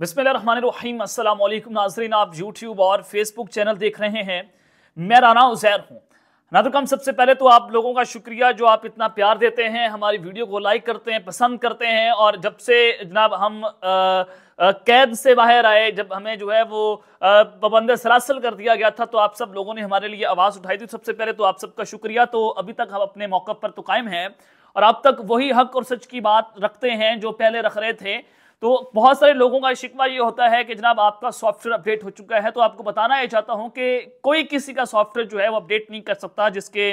बिसमीम अल्लाम नाजरीन आप यूट्यूब और फेसबुक चैनल देख रहे हैं मैं राना उजैर हूँ नादरकम सबसे पहले तो आप लोगों का शुक्रिया जो आप इतना प्यार देते हैं हमारी वीडियो को लाइक करते हैं पसंद करते हैं और जब से जनाब हम आ, आ, कैद से बाहर आए जब हमें जो है वो पाबंद सरासल कर दिया गया था तो आप सब लोगों ने हमारे लिए आवाज़ उठाई थी सबसे पहले तो आप सबका शुक्रिया तो अभी तक हम अपने मौक़ पर तो कायम हैं और अब तक वही हक और सच की बात रखते हैं जो पहले रख रहे थे तो बहुत सारे लोगों का शिकवा ये होता है कि जनाब आपका सॉफ्टवेयर अपडेट हो चुका है तो आपको बताना ये चाहता हूँ कि कोई किसी का सॉफ्टवेयर जो है वो अपडेट नहीं कर सकता जिसके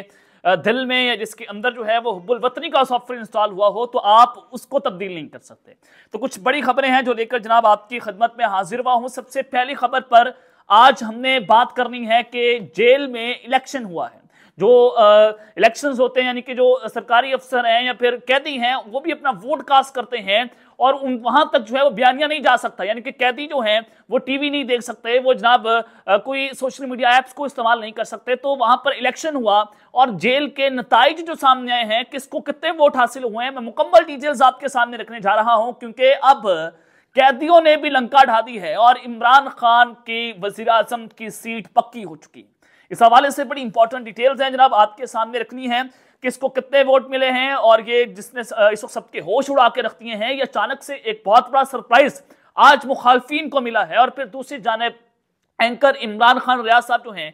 दिल में या जिसके अंदर जो है वो हब्बुल वतनी का सॉफ्टवेयर इंस्टॉल हुआ हो तो आप उसको तब्दील नहीं कर सकते तो कुछ बड़ी खबरें हैं जो लेकर जनाब आपकी खदमत में हाजिर हुआ हूँ सबसे पहली खबर पर आज हमने बात करनी है कि जेल में इलेक्शन हुआ है जो इलेक्शंस होते हैं यानी कि जो सरकारी अफसर हैं या फिर कैदी हैं वो भी अपना वोट कास्ट करते हैं और उन वहां तक जो है वो बयानिया नहीं जा सकता यानी कि कैदी जो है वो टीवी नहीं देख सकते वो जनाब कोई सोशल मीडिया ऐप्स को इस्तेमाल नहीं कर सकते तो वहां पर इलेक्शन हुआ और जेल के नतज जो सामने आए हैं किसको कितने वोट हासिल हुए हैं मैं मुकम्मल डिटेल्स आपके सामने रखने जा रहा हूं क्योंकि अब कैदियों ने भी लंका ढा दी है और इमरान खान की वजीर की सीट पक्की हो चुकी है इस हवाले से बड़ी इंपॉर्टेंट डिटेल्स हैं जनाब आपके सामने रखनी है किसको कितने वोट मिले हैं और ये जिसने इस वक्त सबके होश उड़ा के रख दिए हैं ये अचानक से एक बहुत बड़ा सरप्राइज आज मुखालफिन को मिला है और फिर दूसरी जानब एंकर इमरान खान रियाज साहब जो हैं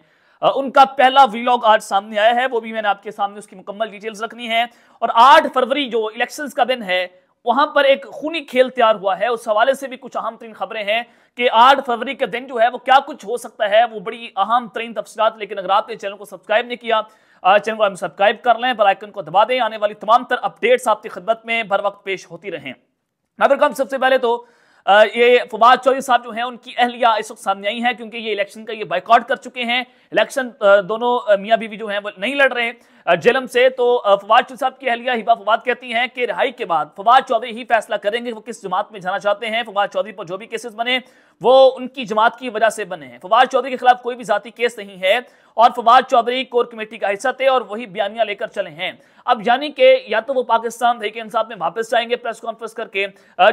उनका पहला व्लॉग आज सामने आया है वो भी मैंने आपके सामने उसकी मुकम्मल डिटेल्स रखनी है और आठ फरवरी जो इलेक्शन का दिन है वहां पर एक खूनी खेल तैयार हुआ है उस हवाले से भी कुछ अहम तरीन खबरें हैं कि आठ फरवरी के दिन जो है वो क्या कुछ हो सकता है वो बड़ी अहम तरीन तफसलत लेकिन अगर आपने चैनल को सब्सक्राइब नहीं किया चैनल को सब्सक्राइब कर लें बेलाइकन को दबा दें आने वाली तमाम तर अपडेट्स आपकी खदमत में भर वक्त पेश होती रहें नादरकम सबसे पहले तो ये फवाद चौधरी साहब जो हैं उनकी अहलिया इस वक्त सामने आई हैं क्योंकि ये इलेक्शन का ये बाइकआउट कर चुके हैं इलेक्शन दोनों मियाँ बीवी जो हैं वो नहीं लड़ रहे जेलम से तो फवाद चौधरी साहब की अहलिया हिबा फवाद कहती हैं कि रिहाई के बाद फवाद चौधरी ही फैसला करेंगे वो किस जमात में जाना चाहते हैं फवाद चौधरी पर जो भी केसेस बने वो उनकी जमात की वजह से बने हैं फवाद चौधरी के खिलाफ कोई भी जाती केस नहीं है और फवाद चौधरी कोर कमेटी का हिस्सा थे और वही बयानियां लेकर चले हैं अब यानी कि या तो वो पाकिस्तान तहरीक इंसाफ में वापस जाएंगे प्रेस कॉन्फ्रेंस करके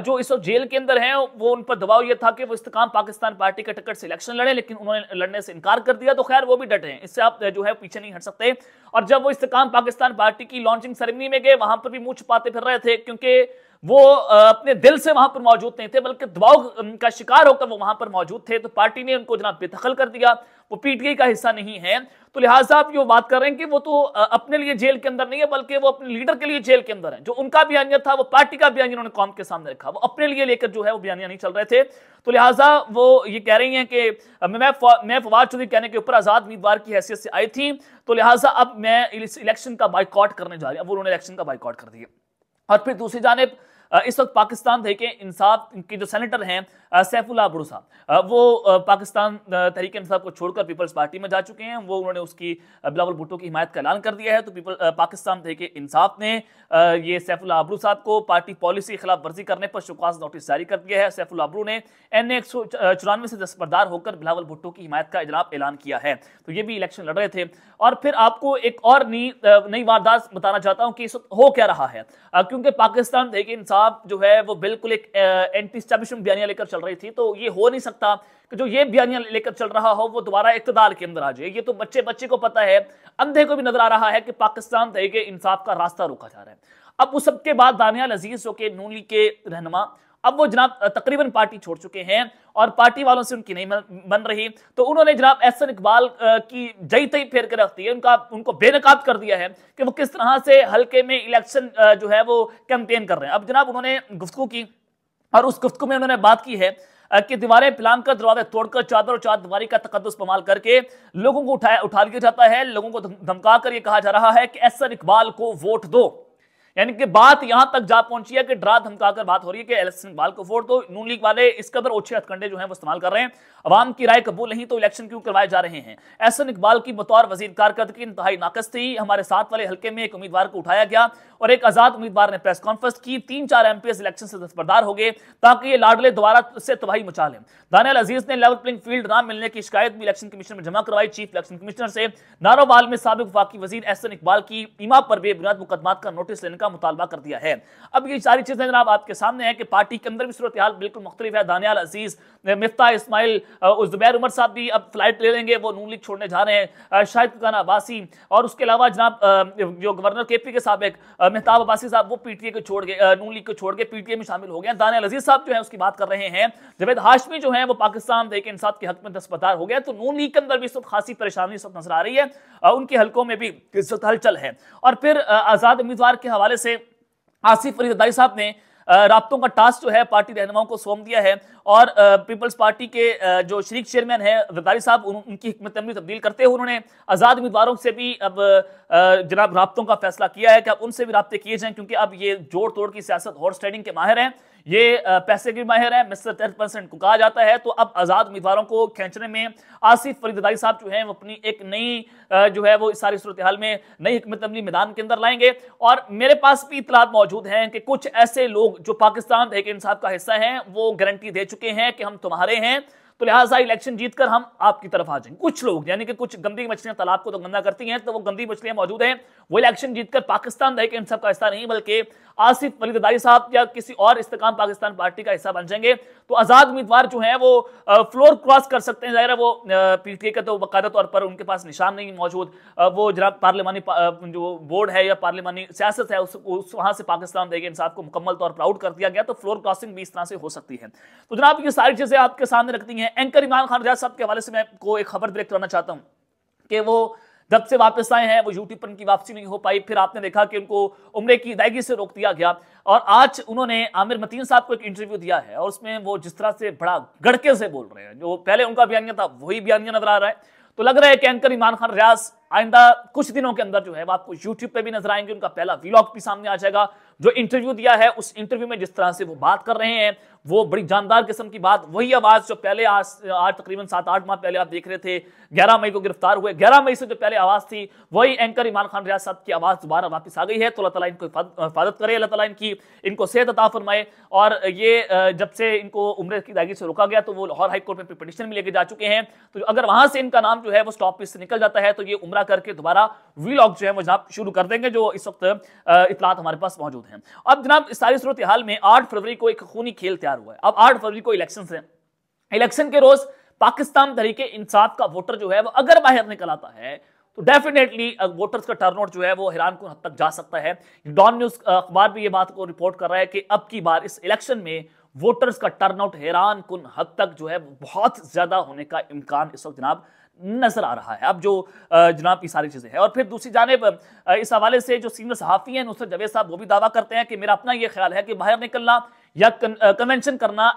जो इस वक्त जेल के अंदर हैं वो उन पर दबाव ये था कि वो इस्तकाम पाकिस्तान पार्टी का टिकट से इलेक्शन लड़े लेकिन उन्होंने लड़ने से इनकार कर दिया तो खैर वो भी डटे हैं इससे आप जो है पीछे नहीं हट सकते और जब वो इस्तकाम पाकिस्तान पार्टी की लॉन्चिंग सेरेमनी में गए वहां पर भी मुंह छुपाते फिर रहे थे क्योंकि वो अपने दिल से वहां पर मौजूद नहीं थे बल्कि दबाव का शिकार होकर वो वहां पर मौजूद थे तो पार्टी ने उनको जनाब बेदखल कर दिया वो पीटीआई का हिस्सा नहीं है तो लिहाजा आप ये बात कर रहे हैं कि वो तो अपने लिए जेल के अंदर नहीं है बल्कि वो अपने लीडर के लिए जेल के अंदर है जो उनका बयानिया था वो पार्टी का बयानिया उन्होंने कौम के सामने रखा वो अपने लिए लेकर जो है वो बयानिया नहीं चल रहे थे तो लिहाजा वो ये कह रही हैं कि मैं मैं फवाद चौधरी कहने के ऊपर आज़ाद उम्मीदवार की हैसियत से आई थी तो लिहाजा अब मैं इलेक्शन का बाइकआउट करने जा रही अब उन्होंने इलेक्शन का बाइकआउट कर दिया और फिर दूसरी जानब इस वक्त पाकिस्तान तहरीक इंसाफ के जो सेनेटर हैं सैफुल्ला बड़ू साहब वो पाकिस्तान तहरीक इंसाफ को छोड़कर पीपल्स पार्टी में जा चुके हैं वो उन्होंने उसकी बिलावल भुट्टो की हिमायत का ऐलान कर दिया है तो पीपल पाकिस्तान तहरीक इंसाफ ने ये सैफुल्ला अबरू साहब को पार्टी पॉलिसी की खिलाफ वर्जी करने पर शोकास नोटिस जारी कर दिया है सैफुल अबरू ने एन एक सौ चौरानवे से दस्तरदार होकर बिलावल भुट्टो की हिमायत का जनाब ऐलान किया है तो ये भी इलेक्शन लड़ रहे थे और फिर आपको एक और नई वारदात बताना चाहता हूँ कि इस वक्त हो क्या रहा है क्योंकि पाकिस्तान तहरीक इंसाफ साहब जो है वो बिल्कुल एक एंटी स्टैब्लिशमेंट बयानिया लेकर चल रही थी तो ये हो नहीं सकता कि जो ये बयानिया लेकर चल रहा हो वो दोबारा इकतदार के अंदर आ जाए ये तो बच्चे बच्चे को पता है अंधे को भी नजर आ रहा है कि पाकिस्तान तहरीके इंसाफ का रास्ता रोका जा रहा है अब उस सबके बाद दानियाल अजीज जो कि नूली के रहनमा अब वो जनाब तकरीबन पार्टी छोड़ चुके हैं और पार्टी वालों से उनकी नहीं बन रही तो उन्होंने जनाब एहसन इकबाल की जई तई फेर के रख दी है उनका उनको बेनकाब कर दिया है कि वो किस तरह से हल्के में इलेक्शन जो है वो कैंपेन कर रहे हैं अब जनाब उन्होंने गुफ्तु की और उस गुफ्तु में उन्होंने बात की है कि दीवारें प्लान कर दरवाजे तोड़कर चादर और चार दीवारी का तकदस इस्तेमाल करके लोगों को उठाया उठा लिया जाता है लोगों को धमका कर ये कहा जा रहा है कि एहसन इकबाल को वोट दो यानी कि बात यहां तक जा पहुंची है कि ड्रा धमकाकर बात हो रही है कि इलेक्शन बाल को फोड़ दो तो नून लीग वाले इस कदर ओछे हथकंडे जो है वो इस्तेमाल कर रहे हैं अवाम की राय कबूल नहीं तो इलेक्शन क्यों करवाए जा रहे हैं एहसन इकबाल की बतौर वजीर कारकर्दगी इंतहाई नाकस थी हमारे साथ वाले हल्के में एक उम्मीदवार को उठाया गया और एक आजाद उम्मीदवार ने प्रेस कॉन्फ्रेंस की तीन चार एम इलेक्शन से दस्तरदार हो गए ताकि ये लाडले दोबारा से तबाही मचा लें दानियल अजीज ने लेवल प्लेइंग फील्ड ना मिलने की शिकायत भी इलेक्शन कमीशन में जमा करवाई चीफ इलेक्शन कमिश्नर से नारोवाल में सबक वफाकी वजीर एहसन इकबाल की ईमा पर बेबुनियाद मुकदमा का नोटिस लेने का का मुतालबा कर दिया है अब ये सारी चीज़ें जनाब आपके सामने हैं कि पार्टी के अंदर भी सूरत हाल बिल्कुल मुख्तलिफ है दानियाल अजीज़ मफ्ता इसमाइल जुबैर उमर साहब भी अब फ्लाइट ले लेंगे वो नून लीग छोड़ने जा रहे हैं शाहिद खान अब्बासी और उसके अलावा जनाब जो गवर्नर के पी के सबक मेहताब अब्बासी साहब वो पी टी ए को छोड़ गए नून लीग को छोड़ के पी टी ए में शामिल हो गए दानियाल अजीज़ साहब जो है उसकी बात कर रहे हैं जवेद हाशमी जो है वो पाकिस्तान देख इंसाफ के हक में दस्पदार हो गया तो नून लीग के अंदर भी इस वक्त खासी परेशानी सब नजर आ रही है उनके हल्कों में भी इस वक्त हलचल है और फिर आज़ाद उम्मीदवार के हवाले हवाले से आसिफ अली जदारी साहब ने रबतों का टास्क जो है पार्टी रहनुमाओं को सौंप दिया है और पीपल्स पार्टी के जो शरीक चेयरमैन है जदारी साहब उन, उनकी हमत अमली तब्दील करते हुए उन्होंने आज़ाद उम्मीदवारों से भी अब जनाब रबतों का फैसला किया है कि अब उनसे भी रबते किए जाएँ क्योंकि अब ये जोड़ तोड़ की सियासत हॉर्स ट्रेडिंग के माहिर हैं ये पैसे की माहिर है मिस्टर टेन परसेंट को कहा जाता है तो अब आज़ाद उम्मीदवारों को खींचने में आसिफ फरीदारी साहब जो हैं वो अपनी एक नई जो है वो इस सारी सूरत हाल में नई हमत अमली मैदान के अंदर लाएंगे और मेरे पास भी इतलात मौजूद हैं कि कुछ ऐसे लोग जो पाकिस्तान तहरीक साहब का हिस्सा हैं वो गारंटी दे चुके हैं कि हम तुम्हारे हैं तो लिहाजा इलेक्शन जीतकर हम आपकी तरफ आ जाएंगे कुछ लोग यानी कि कुछ गंदी मछलियां तालाब को तो गंदा करती हैं तो वो गंदी मछलियां मौजूद हैं वो इलेक्शन जीतकर पाकिस्तान रहे इन सबका का हिस्सा नहीं बल्कि आसिफ वली साहब या किसी और इस्तेकाम पाकिस्तान पार्टी का हिस्सा बन जाएंगे तो आज़ाद उम्मीदवार जो है वो फ्लोर क्रॉस कर सकते हैं ज़ाहिर है वो पीटीए का तो बकायदा तौर पर उनके पास निशान नहीं मौजूद वो जरा पार्लियमानी जो बोर्ड है या पार्लिमानी सियासत है उस, वहां से पाकिस्तान देगी इंसाफ को मुकम्मल तौर पर आउट कर दिया गया तो फ्लोर क्रॉसिंग भी इस तरह से हो सकती है तो जनाब ये सारी चीज़ें आपके सामने रखती हैं हैं एंकर इमरान खान रियाज साहब के हवाले से मैं आपको एक खबर ब्रेक कराना चाहता हूँ कि वो दब से वापस आए हैं वो यूट्यूब पर उनकी वापसी नहीं हो पाई फिर आपने देखा कि उनको उम्र की अदायगी से रोक दिया गया और आज उन्होंने आमिर मतीन साहब को एक इंटरव्यू दिया है और उसमें वो जिस तरह से बड़ा गड़के से बोल रहे हैं जो पहले उनका बयानिया था वही बयानिया नजर आ रहा है तो लग रहा है कि एंकर इमरान खान रियाज आइंदा कुछ दिनों के अंदर जो है वो आपको यूट्यूब पे भी नजर आएंगे उनका पहला व्लॉग भी सामने आ जाएगा जो इंटरव्यू दिया है उस इंटरव्यू में जिस तरह से वो बात कर रहे हैं वो बड़ी जानदार किस्म की बात वही आवाज जो पहले आज आज तकरीबन सात आठ माह पहले आप देख रहे थे ग्यारह मई को गिरफ्तार हुए ग्यारह मई से जो पहले आवाज थी वही एंकर इमरान खान रियाज साहब की आवाज दोबारा वापस आ गई है तो अल्लाह ताला इनको हिफाजत करे अल्लाह तला इनकी इनको सेहत अता फरमाए और ये जब से इनको उम्र की दागी से रोका गया तो वो लाहौर हाईकोर्ट में पिटिशन भी लेके जा चुके हैं तो अगर वहां से इनका नाम जो है वो स्टॉप से निकल जाता है तो ये उम्र मुतालबा करके दोबारा वीलॉग जो है वो जनाब शुरू कर देंगे जो इस वक्त इतलात हमारे पास मौजूद हैं अब जनाब इस सारी सूरत हाल में आठ फरवरी को एक खूनी खेल तैयार हुआ है अब आठ फरवरी को इलेक्शन है इलेक्शन के रोज पाकिस्तान तरीके इंसाफ का वोटर जो है वो अगर बाहर निकल आता है तो डेफिनेटली वोटर्स का टर्नआउट जो है वो हैरान को हद तक जा सकता है डॉन न्यूज अखबार भी ये बात को रिपोर्ट कर रहा है कि अब की बार इस इलेक्शन में वोटर्स का टर्नआउट हैरान कुन हद तक जो है बहुत ज्यादा होने का इम्कान इस वक्त जनाब नजर आ रहा है अब जो जनाब की सारी चीज़ें हैं और फिर दूसरी जानब इस हवाले से जो सीनियर सहाफ़ी हैं नुसरत जवेद साहब वो भी दावा करते हैं कि मेरा अपना ये ख्याल है कि बाहर निकलना या कन्वेंशन uh, करना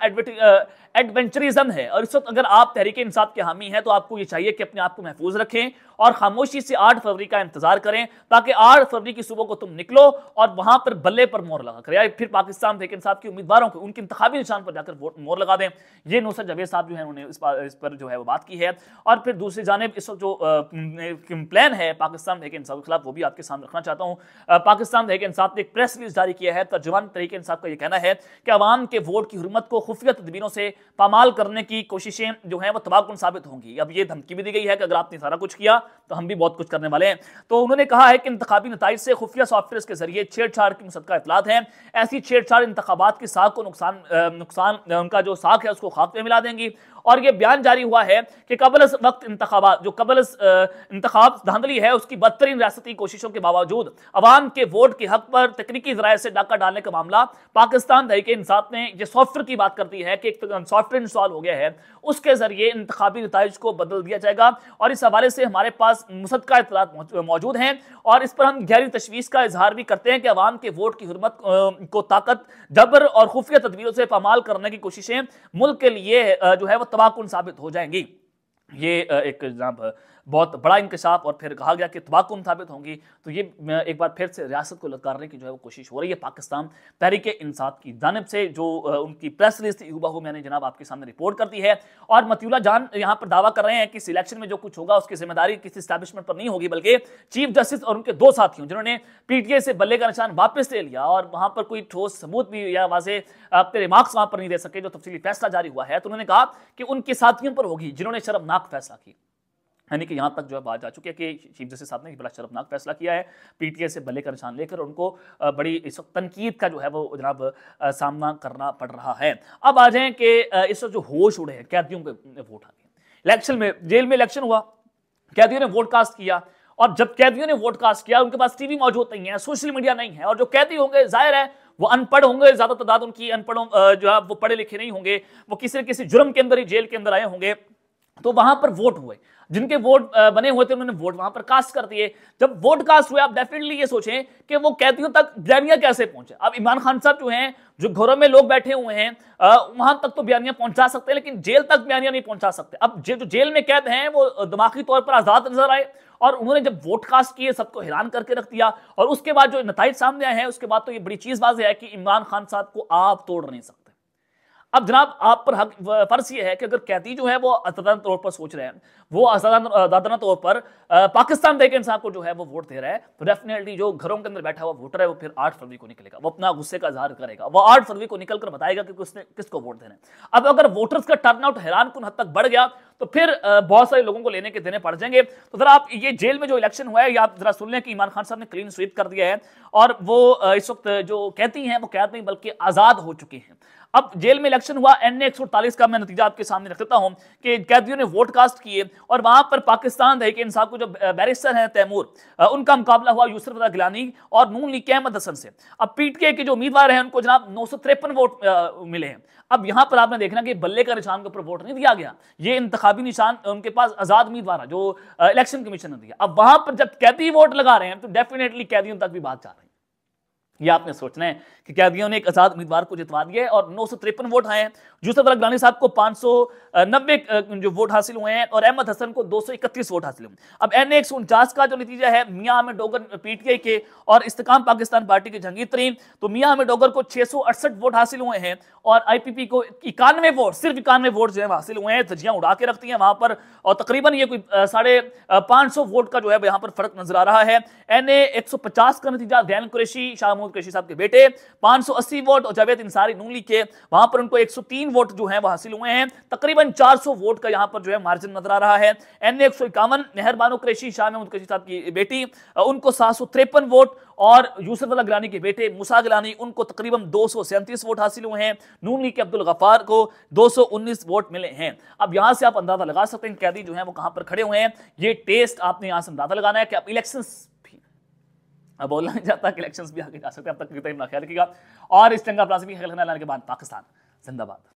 एडवेंचरिज्म uh, है और इस वक्त अगर आप तहरीक इंसाफ के हामी हैं तो आपको ये चाहिए कि अपने आप को महफूज रखें और खामोशी से 8 फरवरी का इंतजार करें ताकि 8 फरवरी की सुबह को तुम निकलो और वहां पर बल्ले पर मोर लगा कर या फिर पाकिस्तान तहरीक इंसाफ के उम्मीदवारों को उनके इंतबी निशान पर जाकर वोट मोर लगा दें ये नौसर जवेद साहब जो है उन्होंने इस, इस पर जो है वो बात की है और फिर दूसरी जानब इस वक्त जो प्लान uh, है पाकिस्तान तहरीक इंसाफ के खिलाफ वो भी आपके सामने रखना चाहता हूँ पाकिस्तान तहरीक इंसाफ ने एक प्रेस रिलीज जारी किया है तर्जुमान तहरीक इंसाफ का यह कहना है कि अवाम के वोट की हरमत को खुफिया तदबीरों से पामाल करने की कोशिशें जो हैं वो तबाहकुन साबित होंगी अब ये धमकी भी दी गई है कि अगर आपने सारा कुछ किया तो हम भी बहुत कुछ करने वाले हैं तो उन्होंने कहा है कि इंतबी नतज से खुफिया सॉफ्टवेयर के जरिए छेड़छाड़ की मुसदा इतलात हैं ऐसी छेड़छाड़ इंतबात की साख को नुकसान नुकसान उनका जो साख है उसको खाक में मिला देंगी और ये बयान जारी हुआ है कि कबल वक्त इंतबात जो कबल इंतबाब धांधली है उसकी बदतरीन रियासती कोशिशों के बावजूद अवाम के वोट के हक पर तकनीकी जराये से डाका डालने का मामला पाकिस्तान तहरीक इंसाफ में ये सॉफ्टवेयर की बात करती है कि एक सॉफ्टवेयर तो इंस्टॉल हो गया है उसके जरिए इंतबी नतज को बदल दिया जाएगा और इस हवाले से हमारे पास मुसदका इतला मौजूद हैं और इस पर हम गहरी तशवीश का इजहार भी करते हैं कि अवाम के वोट की हरमत को ताकत जबर और खुफिया तदबीरों से पामाल करने की कोशिशें मुल्क के लिए जो है वह तबाहकुन साबित हो जाएंगी ये एक जनाब बहुत बड़ा इंकशाफ और फिर कहा गया कि तबाकुम साबित होंगी तो ये एक बार फिर से रियासत को लतकारने की जो है वो कोशिश हो रही है पाकिस्तान तहरीक इंसाफ की जानब से जो उनकी प्रेस रिलीज थी हु मैंने जनाब आपके सामने रिपोर्ट कर दी है और मतियुल्ला जान यहाँ पर दावा कर रहे हैं कि सिलेक्शन में जो कुछ होगा उसकी जिम्मेदारी किसी स्टैब्लिशमेंट पर नहीं होगी बल्कि चीफ जस्टिस और उनके दो साथियों जिन्होंने पीटीए से बल्ले का निशान वापस ले लिया और वहां पर कोई ठोस सबूत भी या वाजे अपने रिमार्क्स वहां पर नहीं दे सके जो तफसीली फैसला जारी हुआ है तो उन्होंने कहा कि उनके साथियों पर होगी जिन्होंने शर्मनाक फैसला किया यानी कि यहाँ तक जो है बात जा चुकी है कि चीफ जस्टिस साहब ने बड़ा शर्मनाक फैसला किया है पीटीआई से भले का निशान लेकर उनको बड़ी इस वक्त तनकीद का जो है वो जनाब सामना करना पड़ रहा है अब आ जाए कि इस वक्त जो होश उड़े हैं कैदियों के वोट आ गए इलेक्शन में जेल में इलेक्शन हुआ कैदियों ने वोट कास्ट किया और जब कैदियों ने वोट कास्ट किया उनके पास टीवी मौजूद नहीं है सोशल मीडिया नहीं है और जो कैदी होंगे जाहिर है वो अनपढ़ होंगे ज्यादा तादाद उनकी अनपढ़ जो है वो पढ़े लिखे नहीं होंगे वो किसी न किसी जुर्म के अंदर ही जेल के अंदर आए होंगे तो वहां पर वोट हुए जिनके वोट बने हुए थे उन्होंने वोट वहां पर कास्ट कर दिए जब वोट कास्ट हुए आप डेफिनेटली ये सोचें कि वो कैदियों तक बयानिया कैसे पहुंचे अब इमरान खान साहब जो हैं जो घरों में लोग बैठे हुए हैं वहां तक तो बयानियां पहुंचा सकते हैं लेकिन जेल तक बयानियां नहीं पहुंचा सकते अब जे, जो जेल में कैद हैं वो दिमागी तौर पर आजाद नजर आए और उन्होंने जब वोट कास्ट किए सबको हैरान करके रख दिया और उसके बाद जो नतज सामने आए हैं उसके बाद तो ये बड़ी चीज बाज है कि इमरान खान साहब को आप तोड़ नहीं सकते अब जनाब आप पर हक फर्ज यह है कि अगर कैदी जो है वो असाधारण तौर पर सोच रहे हैं वो आजादाना तौर पर पाकिस्तान देखे इंसान को जो है वो वोट दे रहा है तो डेफिनेटली जो घरों के अंदर बैठा हुआ वोटर है वो फिर आठ फरवरी को निकलेगा वो अपना गुस्से का इजहार करेगा वो आठ फरवरी को निकल कर बताएगा कि किसने किसको वोट देना है अब अगर वोटर्स का टर्न आउट हैरान कन हद तक बढ़ गया तो फिर बहुत सारे लोगों को लेने के देने पड़ जाएंगे तो जरा आप ये जेल में जो इलेक्शन हुआ है ये आप जरा सुन लें कि इमरान खान साहब ने क्लीन स्वीप कर दिया है और वो इस वक्त जो कहती हैं वो कैद नहीं बल्कि आज़ाद हो चुके हैं अब जेल में इलेक्शन हुआ एन एक का मैं नतीजा आपके सामने रख देता हूं कि कैदियों ने वोट कास्ट किए और वहां पर पाकिस्तान तहरीक इंसाफ को जो बैरिस्टर हैं तैमूर उनका मुकाबला हुआ यूसुफ रजा गिलानी और नून लीग के अहमद हसन से अब पीटके के जो उम्मीदवार हैं उनको जनाब नौ वोट मिले हैं अब यहां पर आपने देखना कि बल्ले का निशान के ऊपर वोट नहीं दिया गया ये इंतबी निशान उनके पास आजाद उम्मीदवार जो इलेक्शन कमीशन ने दिया अब वहां पर जब कैदी वोट लगा रहे हैं तो डेफिनेटली कैदियों तक भी बात जा रही है ये आपने सोचना है कि कैदियों ने एक आजाद उम्मीदवार को जितवा दिया है और नौ सौ तिरपन वोट आए हैं जूसफ अलग गानी साहब को पांच सौ नब्बे जो वोट हासिल हुए हैं और अहमद हसन को दो सौ इकतीस वोट हासिल हुए अब एन एक सौ उनचास का जो नतीजा है मियाँ अहमद डोगर पीटीआई के और इस्तकाम पाकिस्तान पार्टी के जंगी तरीन तो मियाँ अहमद डोगर को छह सौ अड़सठ वोट हासिल हुए हैं और आई पी पी को इक्यानवे वोट सिर्फ इक्यानवे वोट जो है हासिल हुए हैं धज्जियां उड़ा के रखती हैं वहां पर और तकरीबन ये कोई साढ़े पांच सौ वोट का जो है यहाँ पर फर्क नजर आ रहा है एन ए एक सौ पचास का नतीजा दैन कुरेशी शाह महमूद कशी साहब के बेटे 580 वोट और जावेद इंसारी नूली के वहां पर उनको 103 वोट जो है वो हासिल हुए हैं तकरीबन 400 वोट का यहाँ पर जो है मार्जिन नजर आ रहा है एन ए एक सौ इक्यावन मेहरबानो कृषि शाह महमूद कशी साहब की बेटी उनको सात वोट और यूसफ अल्लाह गिलानी के बेटे मुसा गिलानी उनको तकरीबन दो वोट हासिल हुए हैं नून लीग के अब्दुल गफार को 219 वोट मिले हैं अब यहाँ से आप अंदाजा लगा सकते हैं कैदी जो है वो कहाँ पर खड़े हुए हैं ये टेस्ट आपने यहाँ से अंदाजा लगाना है कि अब इलेक्शन बोला नहीं चाहता कि इलेक्शन भी आगे जा सकते हैं अब तक ख्याल रखिएगा और इस दंगा प्लाजमी ख्याल के बाद पाकिस्तान जिंदाबाद